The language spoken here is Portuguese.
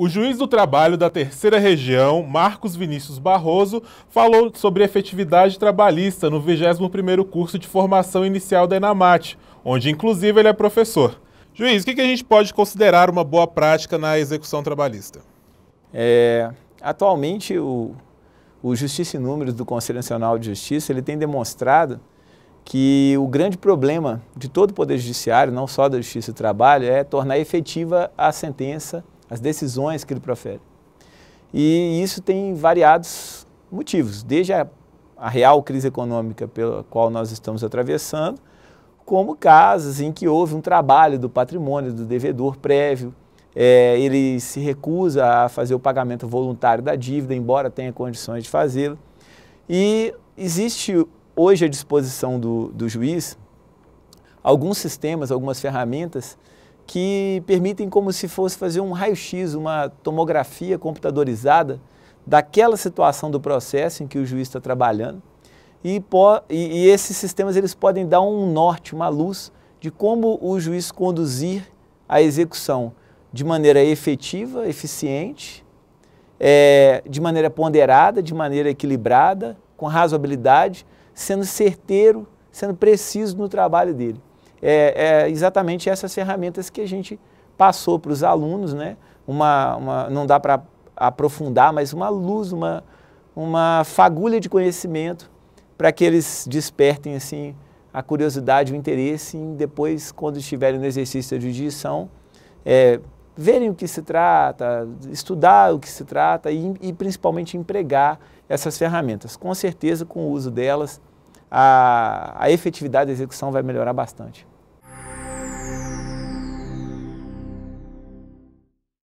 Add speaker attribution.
Speaker 1: O juiz do trabalho da terceira região, Marcos Vinícius Barroso, falou sobre efetividade trabalhista no 21º curso de formação inicial da Enamate, onde inclusive ele é professor. Juiz, o que a gente pode considerar uma boa prática na execução trabalhista?
Speaker 2: É, atualmente, o, o Justiça e Números do Conselho Nacional de Justiça ele tem demonstrado que o grande problema de todo o Poder Judiciário, não só da Justiça do Trabalho, é tornar efetiva a sentença as decisões que ele profere. E isso tem variados motivos, desde a, a real crise econômica pela qual nós estamos atravessando, como casos em que houve um trabalho do patrimônio do devedor prévio, é, ele se recusa a fazer o pagamento voluntário da dívida, embora tenha condições de fazê-lo. E existe hoje à disposição do, do juiz alguns sistemas, algumas ferramentas que permitem como se fosse fazer um raio-x, uma tomografia computadorizada daquela situação do processo em que o juiz está trabalhando. E, e, e esses sistemas eles podem dar um norte, uma luz de como o juiz conduzir a execução de maneira efetiva, eficiente, é, de maneira ponderada, de maneira equilibrada, com razoabilidade, sendo certeiro, sendo preciso no trabalho dele é, é exatamente essas ferramentas que a gente passou para os alunos, né? Uma, uma não dá para aprofundar, mas uma luz, uma, uma fagulha de conhecimento para que eles despertem assim a curiosidade, o interesse e depois, quando estiverem no exercício de judição, é, verem o que se trata, estudar o que se trata e, e, principalmente empregar essas ferramentas. Com certeza, com o uso delas, a, a efetividade da execução vai melhorar bastante.